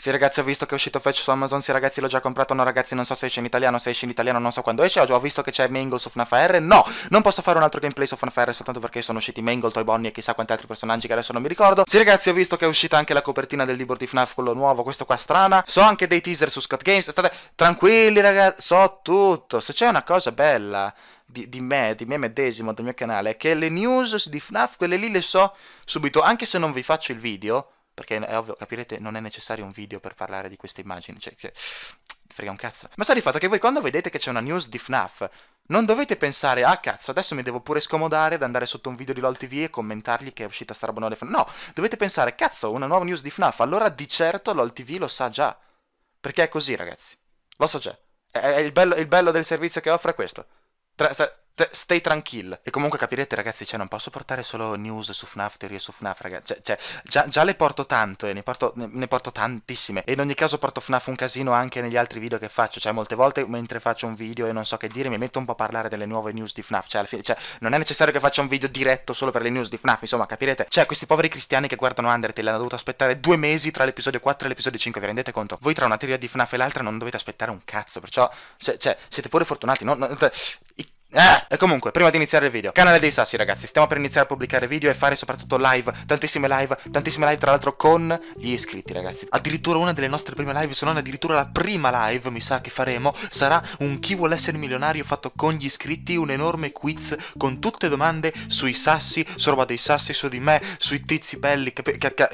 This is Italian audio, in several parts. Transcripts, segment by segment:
Sì ragazzi ho visto che è uscito Fetch su Amazon, sì ragazzi l'ho già comprato, no ragazzi non so se esce in italiano, se esce in italiano non so quando esce, ho visto che c'è Mangle su FNAF R, no, non posso fare un altro gameplay su FNAF R soltanto perché sono usciti Mangle, Toy Bonnie e chissà quanti altri personaggi che adesso non mi ricordo. Sì ragazzi ho visto che è uscita anche la copertina del libro di FNAF, quello nuovo, questo qua strana, so anche dei teaser su Scott Games, state tranquilli ragazzi, so tutto, se c'è una cosa bella... Di, di, me, di me medesimo, del mio canale, che le news di FNAF, quelle lì le so subito, anche se non vi faccio il video, perché è ovvio, capirete, non è necessario un video per parlare di queste immagini, cioè che frega un cazzo. Ma sta di fatto che voi quando vedete che c'è una news di FNAF, non dovete pensare, ah cazzo, adesso mi devo pure scomodare ad andare sotto un video di LOL TV e commentargli che è uscita sta roba nuova di FNAF. No, dovete pensare, cazzo, una nuova news di FNAF, allora di certo LOL TV lo sa già. Perché è così, ragazzi. Lo so già. È, il, bello, il, bello, del servizio che offre è questo. Tra, sa, stay tranquillo. E comunque capirete, ragazzi, cioè, non posso portare solo news su FNAF, teorie su FNAF, ragazzi. Cioè, cioè già, già, le porto tanto e ne porto, ne, ne porto, tantissime. E in ogni caso porto FNAF un casino anche negli altri video che faccio. Cioè, molte volte mentre faccio un video e non so che dire, mi metto un po' a parlare delle nuove news di FNAF. Cioè, alla fine, cioè, non è necessario che faccia un video diretto solo per le news di FNAF, insomma, capirete? Cioè, questi poveri cristiani che guardano Undertale hanno dovuto aspettare due mesi tra l'episodio 4 e l'episodio 5, vi rendete conto? Voi tra una teoria di FNAF e l'altra non dovete aspettare un cazzo, perciò, cioè, cioè siete pure fortunati, no? no I Ah! E comunque, prima di iniziare il video, canale dei Sassi ragazzi, stiamo per iniziare a pubblicare video e fare soprattutto live, tantissime live, tantissime live tra l'altro con gli iscritti ragazzi. Addirittura una delle nostre prime live, se non addirittura la prima live, mi sa che faremo, sarà un chi vuole essere milionario fatto con gli iscritti, un enorme quiz con tutte domande sui Sassi, su roba dei Sassi, su di me, sui tizi belli, capi ca ca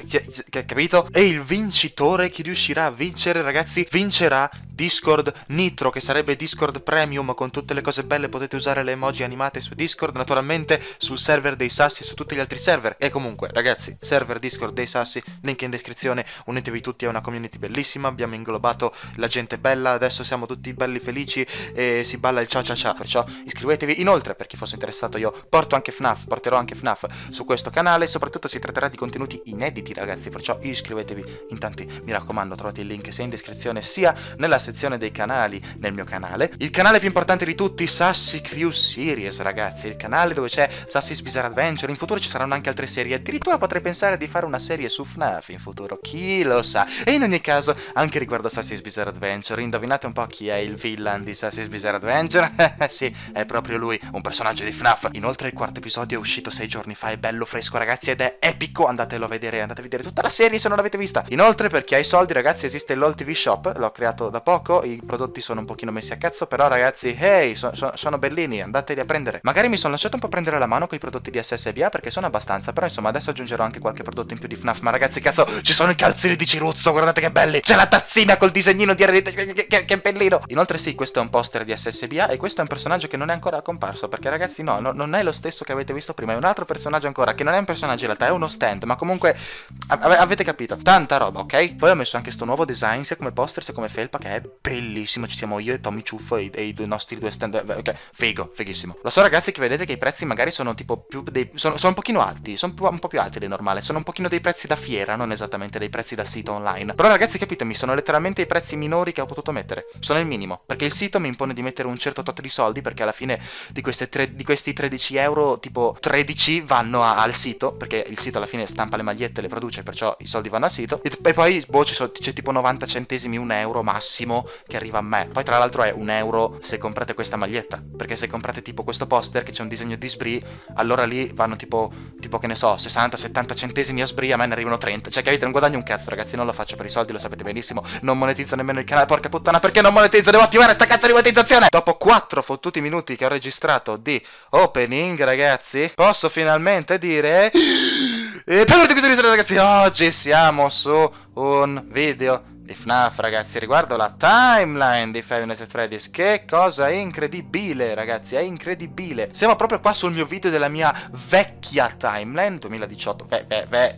ca capito? E il vincitore che riuscirà a vincere ragazzi, vincerà Discord Nitro, che sarebbe Discord Premium con tutte le cose belle potete usare usare le emoji animate su Discord, naturalmente sul server dei Sassi e su tutti gli altri server. E comunque, ragazzi, server Discord dei Sassi, link in descrizione, unitevi tutti, è una community bellissima, abbiamo inglobato la gente bella, adesso siamo tutti belli felici e si balla il ciao ciao ciao, perciò iscrivetevi. Inoltre, per chi fosse interessato, io porto anche FNAF, porterò anche FNAF su questo canale, soprattutto si tratterà di contenuti inediti, ragazzi, perciò iscrivetevi in tanti, mi raccomando, trovate il link sia in descrizione sia nella sezione dei canali, nel mio canale. Il canale più importante di tutti, Sassi Creative Crew Series, ragazzi, il canale dove c'è Sassy's Bizarre Adventure, in futuro ci saranno anche altre serie, addirittura potrei pensare di fare una serie su FNAF in futuro, chi lo sa. E in ogni caso, anche riguardo Sassy's Bizarre Adventure, indovinate un po' chi è il villain di Sassy's Bizarre Adventure? sì, è proprio lui, un personaggio di FNAF. Inoltre il quarto episodio è uscito sei giorni fa, è bello fresco, ragazzi, ed è epico, andatelo a vedere, andate a vedere tutta la serie se non l'avete vista. Inoltre, per chi ha i soldi, ragazzi, esiste l'All TV Shop, l'ho creato da poco, i prodotti sono un pochino messi a cazzo, però ragazzi, hey, so so sono bellissimi bambini, andateli a prendere. Magari mi sono lasciato un po' prendere la mano con i prodotti di SSBA perché sono abbastanza, però insomma adesso aggiungerò anche qualche prodotto in più di FNAF, ma ragazzi cazzo, ci sono i calzini di Ciruzzo, guardate che belli! C'è la tazzina col disegnino di che, che, che bellino! Inoltre sì, questo è un poster di SSBA e questo è un personaggio che non è ancora comparso, perché ragazzi no, no non è lo stesso che avete visto prima, è un altro personaggio ancora, che non è un personaggio in realtà, è uno stand, ma comunque avete capito, tanta roba, ok? Poi ho messo anche sto nuovo design sia come poster sia come felpa che è bellissimo, ci siamo io e Tommy Ciuffo e, e i nostri due stand, ok, figo. Figo, fighissimo. Lo so ragazzi che vedete che i prezzi magari sono tipo più dei... Sono, sono un pochino alti, sono un po' più alti del normale. Sono un pochino dei prezzi da fiera, non esattamente dei prezzi da sito online. Però ragazzi capitemi, sono letteralmente i prezzi minori che ho potuto mettere. Sono il minimo, perché il sito mi impone di mettere un certo tot di soldi, perché alla fine di, tre, di questi 13 euro, tipo 13 vanno a, al sito, perché il sito alla fine stampa le magliette, le produce, perciò i soldi vanno al sito. E, e poi, boh, c'è tipo 90 centesimi, un euro massimo che arriva a me. Poi tra l'altro è un euro se comprate questa maglietta, perché se se comprate tipo questo poster che c'è un disegno di Sbri, allora lì vanno tipo, tipo che ne so, 60-70 centesimi a Sbri, a me ne arrivano 30. Cioè, capite, non guadagno un cazzo, ragazzi, non lo faccio per i soldi, lo sapete benissimo. Non monetizzo nemmeno il canale, porca puttana, perché non monetizzo? Devo attivare sta cazzo di monetizzazione! Dopo 4 fottuti minuti che ho registrato di opening, ragazzi, posso finalmente dire... E per tutti questi ragazzi, oggi siamo su un video di FNAF ragazzi riguardo la timeline di Five Nights at Freddy's che cosa incredibile ragazzi è incredibile siamo proprio qua sul mio video della mia vecchia timeline 2018 ve, ve, ve,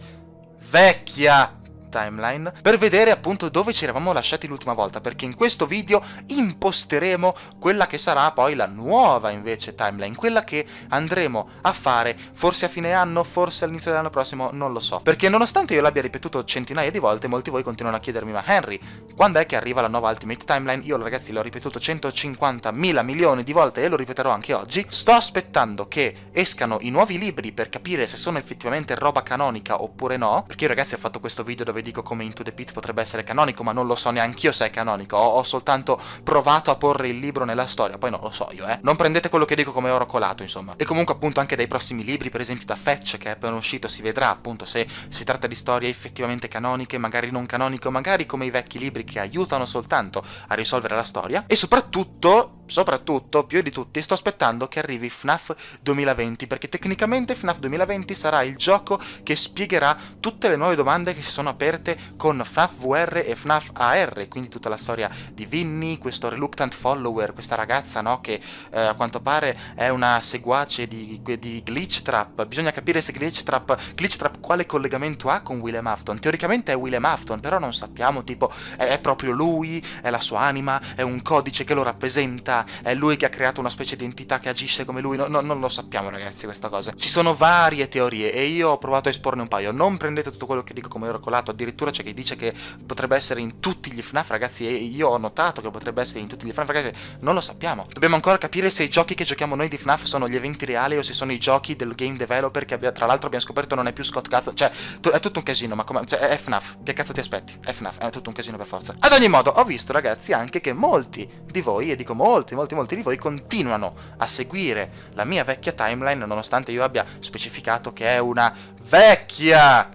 vecchia timeline per vedere appunto dove ci eravamo lasciati l'ultima volta perché in questo video imposteremo quella che sarà poi la nuova invece timeline, quella che andremo a fare forse a fine anno, forse all'inizio dell'anno prossimo, non lo so. Perché nonostante io l'abbia ripetuto centinaia di volte, molti di voi continuano a chiedermi ma Henry, quando è che arriva la nuova Ultimate Timeline? Io ragazzi l'ho ripetuto 150.000 milioni di volte e lo ripeterò anche oggi. Sto aspettando che escano i nuovi libri per capire se sono effettivamente roba canonica oppure no, perché io ragazzi ho fatto questo video dove vi dico come Into the Pit potrebbe essere canonico, ma non lo so neanche io se è canonico. Ho, ho, soltanto provato a porre il libro nella storia, poi non lo so io, eh. Non prendete quello che dico come oro colato, insomma. E comunque appunto anche dai prossimi libri, per esempio da Fetch che è appena uscito, si vedrà appunto se si tratta di storie effettivamente canoniche, magari non canoniche, o magari come i vecchi libri che aiutano soltanto a risolvere la storia. E soprattutto soprattutto, più di tutti, sto aspettando che arrivi FNAF 2020, perché tecnicamente FNAF 2020 sarà il gioco che spiegherà tutte le nuove domande che si sono aperte aperte con FNAF e FNAF AR, quindi tutta la storia di Vinny, questo reluctant follower, questa ragazza no, che eh, a quanto pare è una seguace di, di Glitch Trap. Bisogna capire se Glitch Trap, Glitch Trap quale collegamento ha con William Afton. Teoricamente è William Afton, però non sappiamo, tipo è, è proprio lui, è la sua anima, è un codice che lo rappresenta, è lui che ha creato una specie di entità che agisce come lui, no, no, non lo sappiamo ragazzi questa cosa. Ci sono varie teorie e io ho provato a esporne un paio, non prendete tutto quello che dico come oracolato, addirittura c'è chi dice che potrebbe essere in tutti gli FNAF, ragazzi, e io ho notato che potrebbe essere in tutti gli FNAF, ragazzi, non lo sappiamo. Dobbiamo ancora capire se i giochi che giochiamo noi di FNAF sono gli eventi reali o se sono i giochi del game developer che abbia, tra l'altro abbiamo scoperto non è più Scott Cazzo, cioè è tutto un casino, ma come, cioè, è FNAF, che cazzo ti aspetti? È FNAF, è tutto un casino per forza. Ad ogni modo, ho visto ragazzi anche che molti di voi, e dico molti, molti, molti di voi, continuano a seguire la mia vecchia timeline, nonostante io abbia specificato che è una vecchia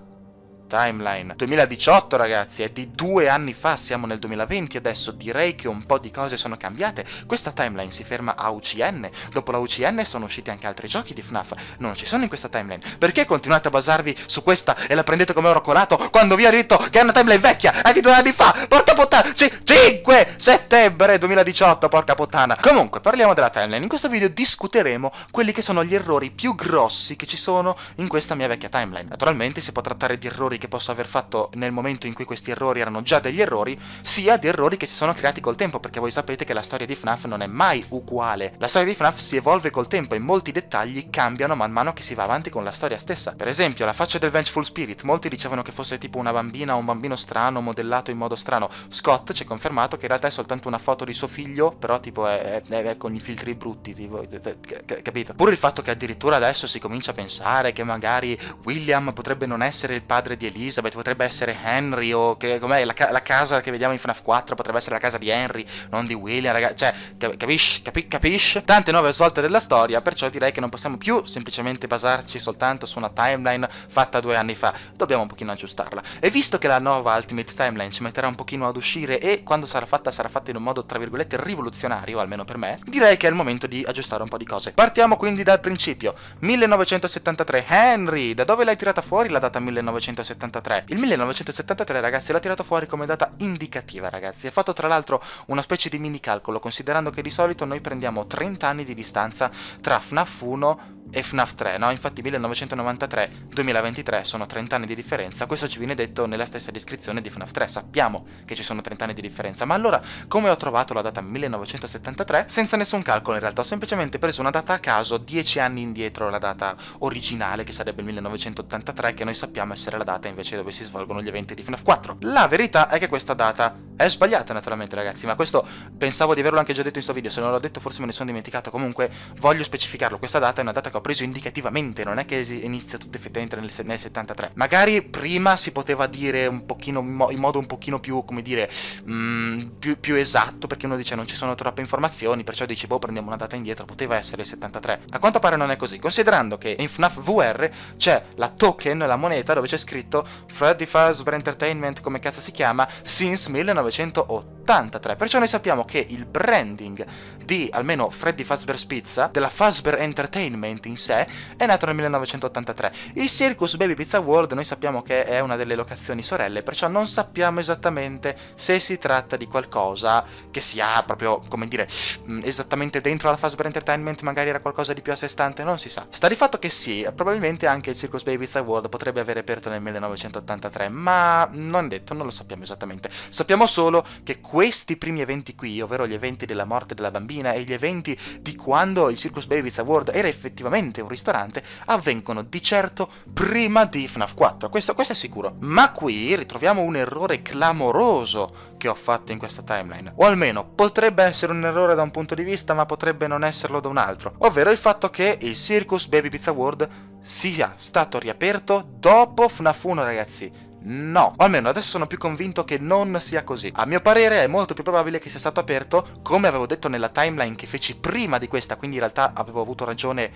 timeline. 2018 ragazzi, è di due anni fa, siamo nel 2020 adesso, direi che un po' di cose sono cambiate. Questa timeline si ferma a UCN, dopo la UCN sono usciti anche altri giochi di FNAF, non ci sono in questa timeline. Perché continuate a basarvi su questa e la prendete come oro colato quando vi ho detto che è una timeline vecchia, è di due anni fa, porca puttana, 5 settembre 2018, porca puttana. Comunque, parliamo della timeline, in questo video discuteremo quelli che sono gli errori più grossi che ci sono in questa mia vecchia timeline. Naturalmente si può trattare di errori errori che posso aver fatto nel momento in cui questi errori erano già degli errori, sia di errori che si sono creati col tempo, perché voi sapete che la storia di FNAF non è mai uguale. La storia di FNAF si evolve col tempo e molti dettagli cambiano man mano che si va avanti con la storia stessa. Per esempio, la faccia del Vengeful Spirit, molti dicevano che fosse tipo una bambina o un bambino strano, modellato in modo strano. Scott ci ha confermato che in realtà è soltanto una foto di suo figlio, però tipo è, è, è con i filtri brutti, tipo, eh, eh, capito? Pure il fatto che addirittura adesso si comincia a pensare che magari William potrebbe non essere il padre di di Elizabeth, potrebbe essere Henry o che, com'è, la, la, casa che vediamo in FNAF 4 potrebbe essere la casa di Henry, non di William, ragazzi, cioè, capisci, capi, capisci? Tante nuove svolte della storia, perciò direi che non possiamo più semplicemente basarci soltanto su una timeline fatta due anni fa, dobbiamo un pochino aggiustarla. E visto che la nuova Ultimate Timeline ci metterà un pochino ad uscire e quando sarà fatta sarà fatta in un modo tra virgolette rivoluzionario, almeno per me, direi che è il momento di aggiustare un po' di cose. Partiamo quindi dal principio, 1973, Henry, da dove l'hai tirata fuori la data 1973? 1973. Il 1973 ragazzi l'ha tirato fuori come data indicativa ragazzi, è fatto tra l'altro una specie di mini calcolo considerando che di solito noi prendiamo 30 anni di distanza tra FNAF 1 e FNAF 3, no? Infatti 1993-2023 sono 30 anni di differenza, questo ci viene detto nella stessa descrizione di FNAF 3, sappiamo che ci sono 30 anni di differenza, ma allora come ho trovato la data 1973? Senza nessun calcolo in realtà, ho semplicemente preso una data a caso 10 anni indietro la data originale, che sarebbe il 1983, che noi sappiamo essere la data invece dove si svolgono gli eventi di FNAF 4. La verità è che questa data è sbagliata naturalmente ragazzi, ma questo pensavo di averlo anche già detto in sto video, se non l'ho detto forse me ne sono dimenticato, comunque voglio specificarlo, questa data è una data che ho preso indicativamente, non è che inizia tutto effettivamente nel, nel 73. Magari prima si poteva dire un pochino, in modo un pochino più, come dire, mh, mm, più, più, esatto, perché uno dice non ci sono troppe informazioni, perciò dice boh prendiamo una data indietro, poteva essere il 73. A quanto pare non è così, considerando che in FNAF VR c'è la token, la moneta, dove c'è scritto Freddy Fazbear Entertainment, come cazzo si chiama, since 1980. Perciò noi sappiamo che il branding di almeno Freddy Fazbear Pizza, della Fazbear Entertainment in sé, è nato nel 1983. Il Circus Baby Pizza World noi sappiamo che è una delle locazioni sorelle, perciò non sappiamo esattamente se si tratta di qualcosa che sia proprio, come dire, mm, esattamente dentro la Fazbear Entertainment, magari era qualcosa di più a sé stante, non si sa. Sta di fatto che sì, probabilmente anche il Circus Baby Pizza World potrebbe aver aperto nel 1983, ma non detto, non lo sappiamo esattamente. Sappiamo solo che questi primi eventi qui, ovvero gli eventi della morte della bambina e gli eventi di quando il Circus Babies Award era effettivamente un ristorante, avvengono di certo prima di FNAF 4, questo, questo è sicuro. Ma qui ritroviamo un errore clamoroso che ho fatto in questa timeline, o almeno potrebbe essere un errore da un punto di vista, ma potrebbe non esserlo da un altro, ovvero il fatto che il Circus Baby Pizza World sia stato riaperto dopo FNAF 1 ragazzi No, o almeno adesso sono più convinto che non sia così. A mio parere è molto più probabile che sia stato aperto, come avevo detto nella timeline che feci prima di questa, quindi in realtà avevo avuto ragione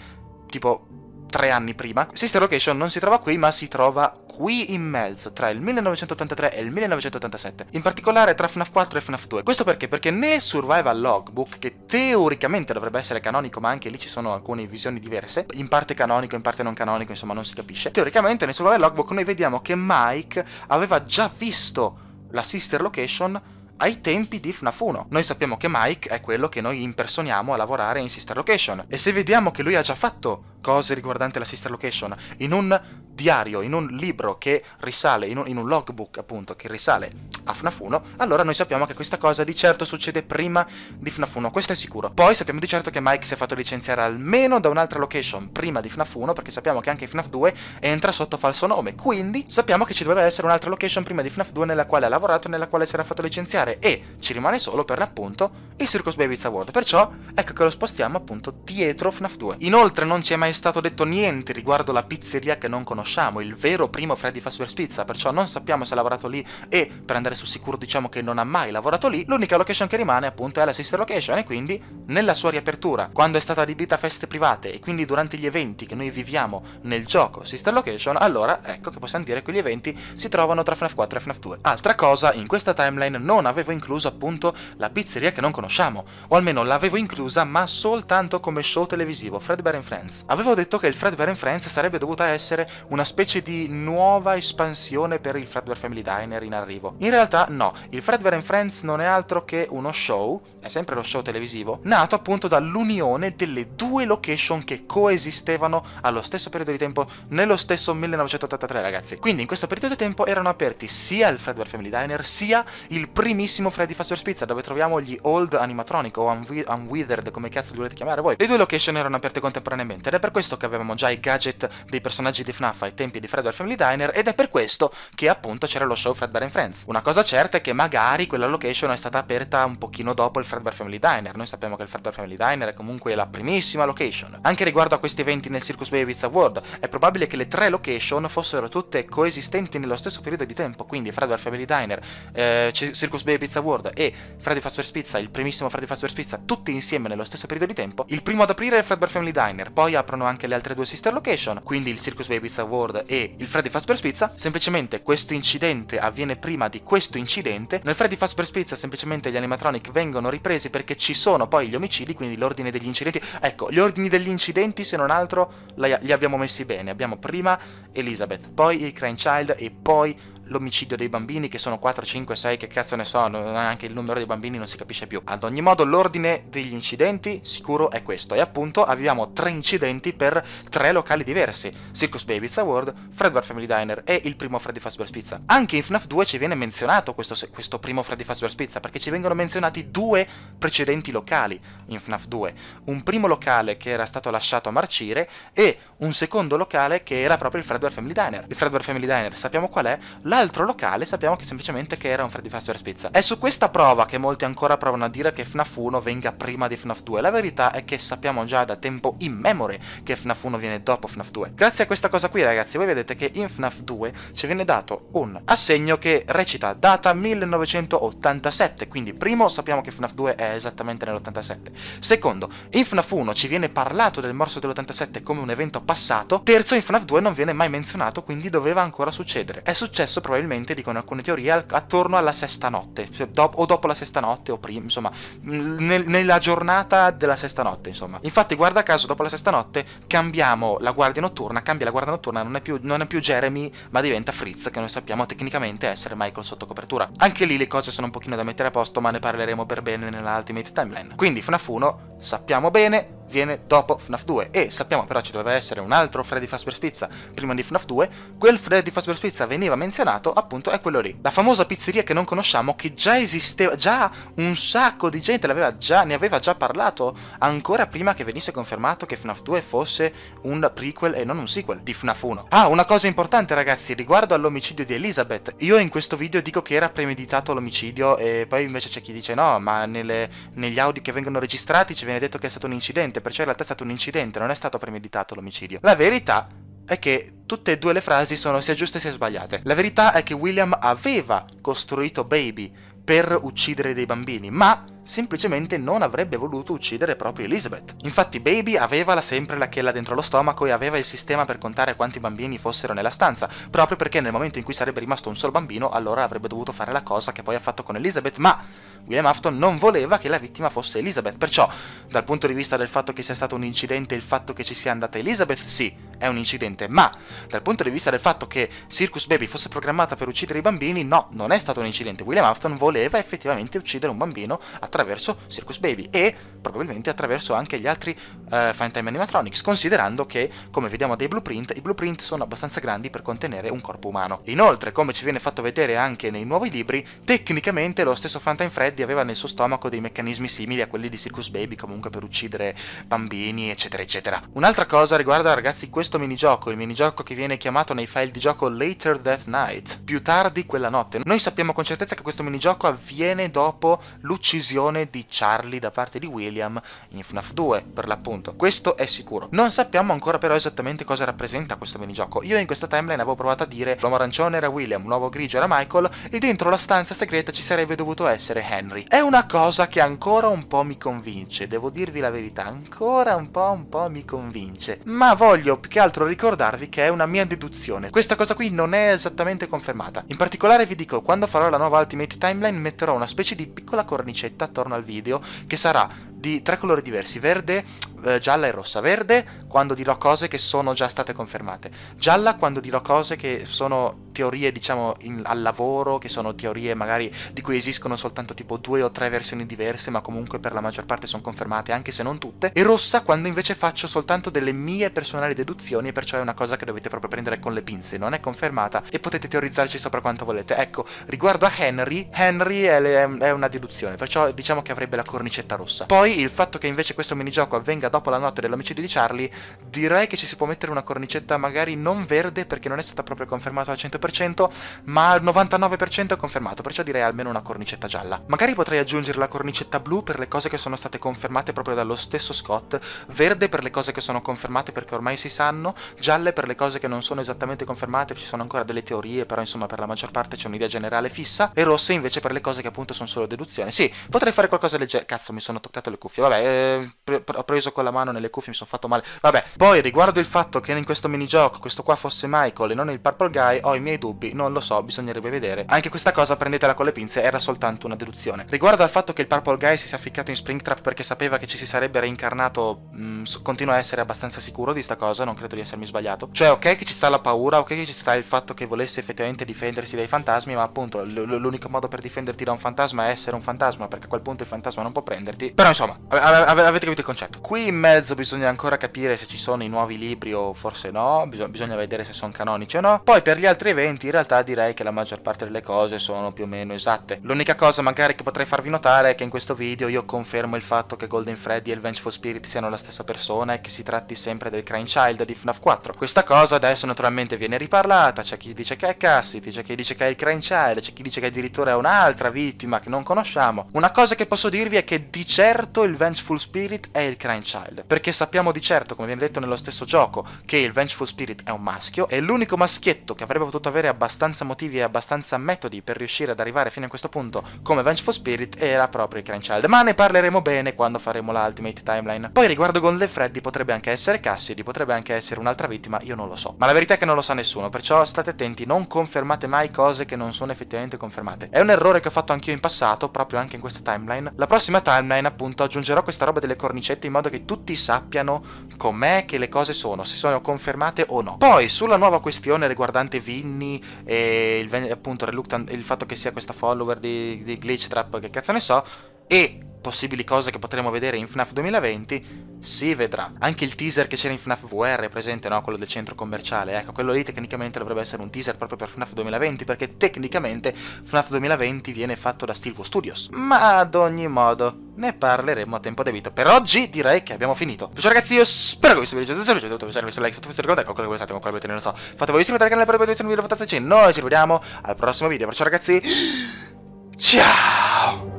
tipo tre anni prima. Sister Location non si trova qui, ma si trova qui in mezzo, tra il 1983 e il 1987. In particolare tra FNAF 4 e FNAF 2. Questo perché? Perché nel Survival Logbook, che teoricamente dovrebbe essere canonico, ma anche lì ci sono alcune visioni diverse, in parte canonico, in parte non canonico, insomma non si capisce. Teoricamente nel Survival Logbook noi vediamo che Mike aveva già visto la Sister Location ai tempi di FNAF 1. Noi sappiamo che Mike è quello che noi impersoniamo a lavorare in Sister Location. E se vediamo che lui ha già fatto cose riguardanti la sister location, in un diario, in un libro che risale, in un, in un logbook appunto, che risale a FNAF 1, allora noi sappiamo che questa cosa di certo succede prima di FNAF 1, questo è sicuro. Poi sappiamo di certo che Mike si è fatto licenziare almeno da un'altra location prima di FNAF 1, perché sappiamo che anche FNAF 2 entra sotto falso nome, quindi sappiamo che ci doveva essere un'altra location prima di FNAF 2 nella quale ha lavorato e nella quale si era fatto licenziare, e ci rimane solo per l'appunto il Circus Babies Award, perciò ecco che lo spostiamo appunto dietro FNAF 2. Inoltre non ci è mai mai stato detto niente riguardo la pizzeria che non conosciamo, il vero primo Freddy Fazbear's Pizza, perciò non sappiamo se ha lavorato lì e, per andare su sicuro, diciamo che non ha mai lavorato lì, l'unica location che rimane appunto è la sister location e quindi, nella sua riapertura, quando è stata adibita a feste private e quindi durante gli eventi che noi viviamo nel gioco sister location, allora ecco che possiamo dire che quegli eventi si trovano tra FNAF 4 e FNAF 2. Altra cosa, in questa timeline non avevo incluso appunto la pizzeria che non conosciamo, o almeno l'avevo inclusa ma soltanto come show televisivo, Fredbear and Friends. Avevo Avevo detto che il Fredware Friends sarebbe dovuta essere una specie di nuova espansione per il Fredbear Family Diner in arrivo. In realtà no, il Fredware Friends non è altro che uno show, è sempre lo show televisivo, nato appunto dall'unione delle due location che coesistevano allo stesso periodo di tempo nello stesso 1983 ragazzi. Quindi in questo periodo di tempo erano aperti sia il Fredbear Family Diner sia il primissimo Freddy Fazbear's Pizza dove troviamo gli old animatronic o unwithered come cazzo li volete chiamare voi. Le due location erano aperte contemporaneamente ed è per per questo che avevamo già i gadget dei personaggi di FNAF ai tempi di Fredware Family Diner ed è per questo che appunto c'era lo show Fredware Friends. Una cosa certa è che magari quella location è stata aperta un pochino dopo il Fredware Family Diner, noi sappiamo che il Fredware Family Diner è comunque la primissima location. Anche riguardo a questi eventi nel Circus Babies Award, è probabile che le tre location fossero tutte coesistenti nello stesso periodo di tempo, quindi Fredware Family Diner, eh, Circus Baby Pizza World e Freddy Fazbear's Pizza, il primissimo Freddy Fazbear's Pizza, tutti insieme nello stesso periodo di tempo. Il primo ad aprire è il Fredware Family Diner, poi aprono c'erano anche le altre due sister location, quindi il Circus Baby Pizza World e il Freddy Fazbear's Pizza, semplicemente questo incidente avviene prima di questo incidente, nel Freddy Fazbear's Pizza semplicemente gli animatronic vengono ripresi perché ci sono poi gli omicidi, quindi l'ordine degli incidenti, ecco, gli ordini degli incidenti se non altro li abbiamo messi bene, abbiamo prima Elizabeth, poi il Crane Child e poi l'omicidio dei bambini, che sono 4, 5, 6, che cazzo ne so, anche il numero dei bambini non si capisce più. Ad ogni modo l'ordine degli incidenti sicuro è questo, e appunto avevamo tre incidenti per tre locali diversi, Circus Babies Award, Fredbear Family Diner e il primo Freddy Fazbear's Pizza. Anche in FNAF 2 ci viene menzionato questo, questo primo Freddy Fazbear's Pizza, perché ci vengono menzionati due precedenti locali in FNAF 2, un primo locale che era stato lasciato a marcire e un secondo locale che era proprio il Fredbear Family Diner. Il Fredbear Family Diner sappiamo qual è? La L'altro locale sappiamo che semplicemente che era un Freddy Fazbear Spizza. È su questa prova che molti ancora provano a dire che FNAF 1 venga prima di FNAF 2. La verità è che sappiamo già da tempo immemore che FNAF 1 viene dopo FNAF 2. Grazie a questa cosa qui ragazzi voi vedete che in FNAF 2 ci viene dato un assegno che recita data 1987, quindi primo sappiamo che FNAF 2 è esattamente nell'87. Secondo, in FNAF 1 ci viene parlato del morso dell'87 come un evento passato. Terzo, in FNAF 2 non viene mai menzionato, quindi doveva ancora succedere. È successo probabilmente, dicono alcune teorie, attorno alla sesta notte, cioè dopo, o dopo la sesta notte o prima, insomma, nel, nella giornata della sesta notte, insomma. Infatti, guarda caso, dopo la sesta notte cambiamo la guardia notturna, cambia la guardia notturna, non è più, non è più Jeremy, ma diventa Fritz, che noi sappiamo tecnicamente essere Michael sotto copertura. Anche lì le cose sono un pochino da mettere a posto, ma ne parleremo per bene nella Ultimate Timeline. Quindi FNAF 1 sappiamo bene, viene dopo FNAF 2 e sappiamo però ci doveva essere un altro Freddy Fazbear Spizza prima di FNAF 2, quel Freddy Fazbear Spizza veniva menzionato appunto è quello lì, la famosa pizzeria che non conosciamo che già esisteva, già un sacco di gente già, ne aveva già parlato ancora prima che venisse confermato che FNAF 2 fosse un prequel e non un sequel di FNAF 1. Ah, una cosa importante ragazzi riguardo all'omicidio di Elizabeth, io in questo video dico che era premeditato l'omicidio e poi invece c'è chi dice no ma nelle, negli audio che vengono registrati ci viene detto che è stato un incidente incidente, perciò in realtà è stato un incidente, non è stato premeditato l'omicidio. La verità è che tutte e due le frasi sono sia giuste sia sbagliate. La verità è che William aveva costruito Baby per uccidere dei bambini, ma semplicemente non avrebbe voluto uccidere proprio Elizabeth. Infatti Baby aveva la sempre la chella dentro lo stomaco e aveva il sistema per contare quanti bambini fossero nella stanza, proprio perché nel momento in cui sarebbe rimasto un solo bambino allora avrebbe dovuto fare la cosa che poi ha fatto con Elizabeth, ma William Afton non voleva che la vittima fosse Elizabeth, perciò dal punto di vista del fatto che sia stato un incidente il fatto che ci sia andata Elizabeth, sì, è un incidente, ma dal punto di vista del fatto che Circus Baby fosse programmata per uccidere i bambini, no, non è stato un incidente. William Afton voleva effettivamente uccidere un bambino attraverso Circus Baby e probabilmente attraverso anche gli altri uh, Fine Animatronics, considerando che, come vediamo dei blueprint, i blueprint sono abbastanza grandi per contenere un corpo umano. Inoltre, come ci viene fatto vedere anche nei nuovi libri, tecnicamente lo stesso Fantime Freddy aveva nel suo stomaco dei meccanismi simili a quelli di Circus Baby, comunque per uccidere bambini, eccetera, eccetera. Un'altra cosa riguarda, ragazzi, questo questo minigioco, il minigioco che viene chiamato nei file di gioco Later That Night, più tardi quella notte. Noi sappiamo con certezza che questo minigioco avviene dopo l'uccisione di Charlie da parte di William in FNAF 2, per l'appunto. Questo è sicuro. Non sappiamo ancora però esattamente cosa rappresenta questo minigioco. Io in questa timeline avevo provato a dire l'uomo arancione era William, l'uomo grigio era Michael e dentro la stanza segreta ci sarebbe dovuto essere Henry. È una cosa che ancora un po' mi convince, devo dirvi la verità, ancora un po' un po' mi convince. Ma voglio più che che altro ricordarvi che è una mia deduzione. Questa cosa qui non è esattamente confermata. In particolare vi dico, quando farò la nuova Ultimate Timeline metterò una specie di piccola cornicetta attorno al video che sarà di tre colori diversi, verde, eh, gialla e rossa. Verde quando dirò cose che sono già state confermate, gialla quando dirò cose che sono teorie, diciamo, in, al lavoro, che sono teorie magari di cui esistono soltanto tipo due o tre versioni diverse, ma comunque per la maggior parte sono confermate, anche se non tutte, e rossa quando invece faccio soltanto delle mie personali deduzioni, e perciò è una cosa che dovete proprio prendere con le pinze, non è confermata e potete teorizzarci sopra quanto volete. Ecco, riguardo a Henry, Henry è, le, è una deduzione, perciò diciamo che avrebbe la cornicetta rossa. Poi poi il fatto che invece questo minigioco avvenga dopo la notte dell'omicidio di Charlie, direi che ci si può mettere una cornicetta magari non verde perché non è stata proprio confermata al 100%, ma al 99% è confermato, perciò direi almeno una cornicetta gialla. Magari potrei aggiungere la cornicetta blu per le cose che sono state confermate proprio dallo stesso Scott, verde per le cose che sono confermate perché ormai si sanno, gialle per le cose che non sono esattamente confermate, ci sono ancora delle teorie, però insomma per la maggior parte c'è un'idea generale fissa, e rosse invece per le cose che appunto sono solo deduzioni. Sì, potrei fare qualcosa leggero. Cazzo, mi sono toccato le le cuffie. Vabbè, eh, pre- pre- ho preso con la mano nelle cuffie, mi sono fatto male. Vabbè, poi riguardo il fatto che in questo minigioco questo qua fosse Michael e non il Purple Guy, ho i miei dubbi, non lo so, bisognerebbe vedere. Anche questa cosa prendetela con le pinze, era soltanto una deduzione. Riguardo al fatto che il Purple Guy si sia ficcato in Springtrap perché sapeva che ci si sarebbe reincarnato, mh, mm, continuo a essere abbastanza sicuro di sta cosa, non credo di essermi sbagliato. Cioè, ok che ci sta la paura, ok che ci sta il fatto che volesse effettivamente difendersi dai fantasmi, ma appunto l- l- l'unico modo per difenderti da un fantasma è essere un fantasma, perché a quel punto il fantasma non può prenderti. Però insomma, insomma, avete capito il concetto. Qui in mezzo bisogna ancora capire se ci sono i nuovi libri o forse no, Bis- bisogna vedere se sono canonici o no. Poi per gli altri eventi in realtà direi che la maggior parte delle cose sono più o meno esatte. L'unica cosa magari che potrei farvi notare è che in questo video io confermo il fatto che Golden Freddy e il Vengeful Spirit siano la stessa persona e che si tratti sempre del Crime Child di FNAF 4. Questa cosa adesso naturalmente viene riparlata, c'è chi dice che è Cassidy, c'è chi dice che è il Crime Child, c'è chi dice che addirittura è un'altra vittima che non conosciamo. Una cosa che posso dirvi è che di certo lato il Vengeful Spirit è il Crying Child, perché sappiamo di certo, come viene detto nello stesso gioco, che il Vengeful Spirit è un maschio e l'unico maschietto che avrebbe potuto avere abbastanza motivi e abbastanza metodi per riuscire ad arrivare fino a questo punto come Vengeful Spirit era proprio il Crying Child, ma ne parleremo bene quando faremo la Ultimate Timeline. Poi riguardo Gondle e Freddy potrebbe anche essere Cassidy, potrebbe anche essere un'altra vittima, io non lo so. Ma la verità è che non lo sa nessuno, perciò state attenti, non confermate mai cose che non sono effettivamente confermate. È un errore che ho fatto anch'io in passato, proprio anche in questa timeline. La prossima timeline appunto aggiungerò questa roba delle cornicette in modo che tutti sappiano com'è che le cose sono, se sono confermate o no. Poi sulla nuova questione riguardante Vinny e il, appunto il fatto che sia questa follower di, di Glitch Trap, che cazzo ne so, e possibili cose che potremo vedere in FNAF 2020, si vedrà. Anche il teaser che c'era in FNAF VR, è presente, no? Quello del centro commerciale, ecco, quello lì tecnicamente dovrebbe essere un teaser proprio per FNAF 2020, perché tecnicamente FNAF 2020 viene fatto da Steelwood Studios. Ma ad ogni modo, ne parleremo a tempo debito. Per oggi direi che abbiamo finito. Ciao ragazzi, io spero che vi sia piaciuto, Se vi è piaciuto, like, sotto questo ricordo, con ecco quello che state, con ecco quello che non lo so. Fate voi al canale per vedere questo video, votateci, noi ci vediamo al prossimo video. Ciao ragazzi, ciao!